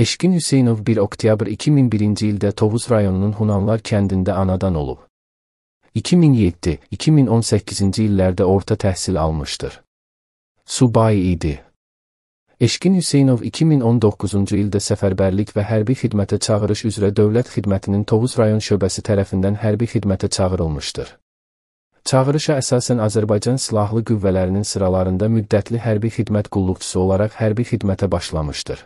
Eşkin Hüseynov 1 oktyabr 2001-ci ildə Tovuz rayonunun Hunanlar kəndində anadan olub. 2007-2018-ci illərdə orta təhsil almışdır. Subay idi. Eşkin Hüseynov 2019-cu ildə səfərbərlik və hərbi xidmətə çağırış üzrə Dövlət Xidmətinin Tovuz rayon şöbəsi tərəfindən hərbi xidmətə çağırılmışdır. Çağırışa əsasən Azərbaycan Silahlı Qüvvələrinin sıralarında müddətli hərbi xidmət qulluqçusu olaraq hərbi xidmətə başlamışdır.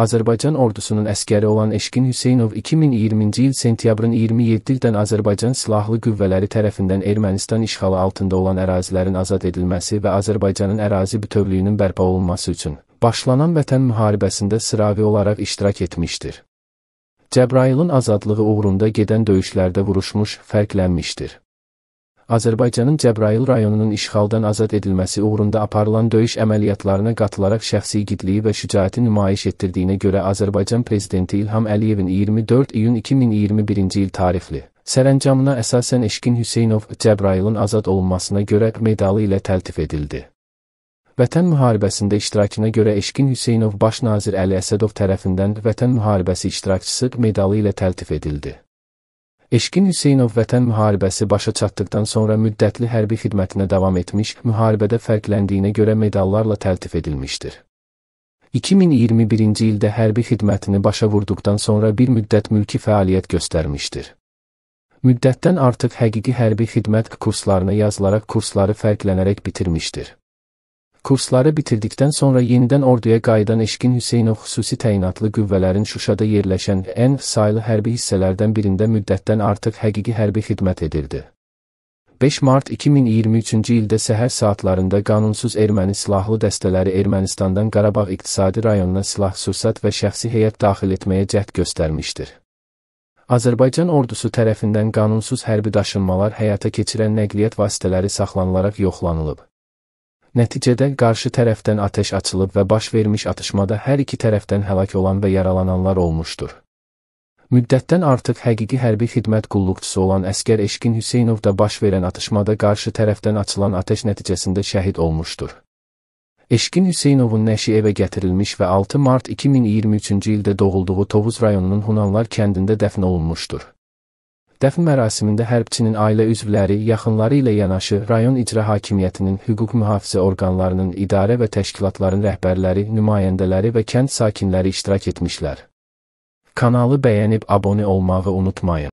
Azərbaycan ordusunun əskəri olan Eşqin Hüseynov 2020-ci il sentyabrın 27-dən Azərbaycan Silahlı Qüvvələri tərəfindən Ermənistan işğalı altında olan ərazilərin azad edilməsi və Azərbaycanın ərazi bütövlüyünün bərpa olunması üçün başlanan Vətən müharibəsində sıravi olaraq iştirak etmişdir. Cəbrailin azadlığı uğrunda gedən döyüşlərdə vuruşmuş, fərqlənmişdir. Azərbaycanın Cəbrayıl rayonunun işğaldan azad edilməsi uğrunda aparılan döyüş əməliyyatlarına qatılaraq şəxsi igidliyi və şücaəti nümayiş etdirdiyinə görə Azərbaycan Prezidenti İlham Əliyevin 24 iyun 2021-ci il tarixli sərəncamına əsasən Eşkin Hüseynov Cəbrayılın azad olunmasına görə medalı ilə təltif edildi. Vətən müharibəsində iştirakına görə Eşkin Hüseynov baş nazir Əli Əsədov tərəfindən Vətən müharibəsi iştirakçısı medalı ilə təltif edildi. Eşqin Hüseynov Vətən müharibəsi başa çatdıqdan sonra müddətli hərbi xidmətinə davam etmiş, müharibədə fərqləndiyinə görə medallarla təltif edilmişdir. 2021-ci ildə hərbi xidmətini başa vurduqdan sonra bir müddət mülki fəaliyyət göstərmişdir. Müddətdən artıq həqiqi hərbi xidmət kurslarına yazılaraq kursları fərqlənərək bitirmişdir. Kursları bitirdikdən sonra yenidən orduya qayıdan Eşqin Hüseynov xüsusi təyinatlı qüvvələrin Şuşada yerləşən ən saylı hərbi hissələrdən birində müddətdən artıq həqiqi hərbi xidmət edirdi. 5 mart 2023-cü ildə səhər saatlarında qanunsuz erməni silahlı dəstələri Ermənistandan Qarabağ iqtisadi rayonuna silah-sursat və şəxsi heyət daxil etməyə cəhd göstərmişdir. Azərbaycan ordusu tərəfindən qanunsuz hərbi daşınmalar həyata keçirən nəqliyyat vasitələri saxlanılaraq yoxlanılıb. Nəticədə qarşı tərəfdən atəş açılıb və baş vermiş atışmada hər iki tərəfdən həlak olan və yaralananlar olmuşdur. Müddətdən artıq həqiqi hərbi xidmət qulluqçusu olan əskər Eşkin Hüseynov da baş verən atışmada qarşı tərəfdən açılan atəş nəticəsində şəhid olmuşdur. Eşkin Hüseynovun nəşi evə gətirilmiş və 6 mart 2023-cü ildə doğulduğu Tovuz rayonunun Hunanlar kəndində dəfn olunmuşdur. Dəfn mərasimində hərbçinin ailə üzvləri, yaxınları ilə yanaşı rayon icra hakimiyyətinin, hüquq mühafizə orqanlarının, idarə və təşkilatların rəhbərləri, nümayəndələri və kənd sakinləri iştirak etmişlər. Kanalı bəyənib abunə olmağı unutmayın.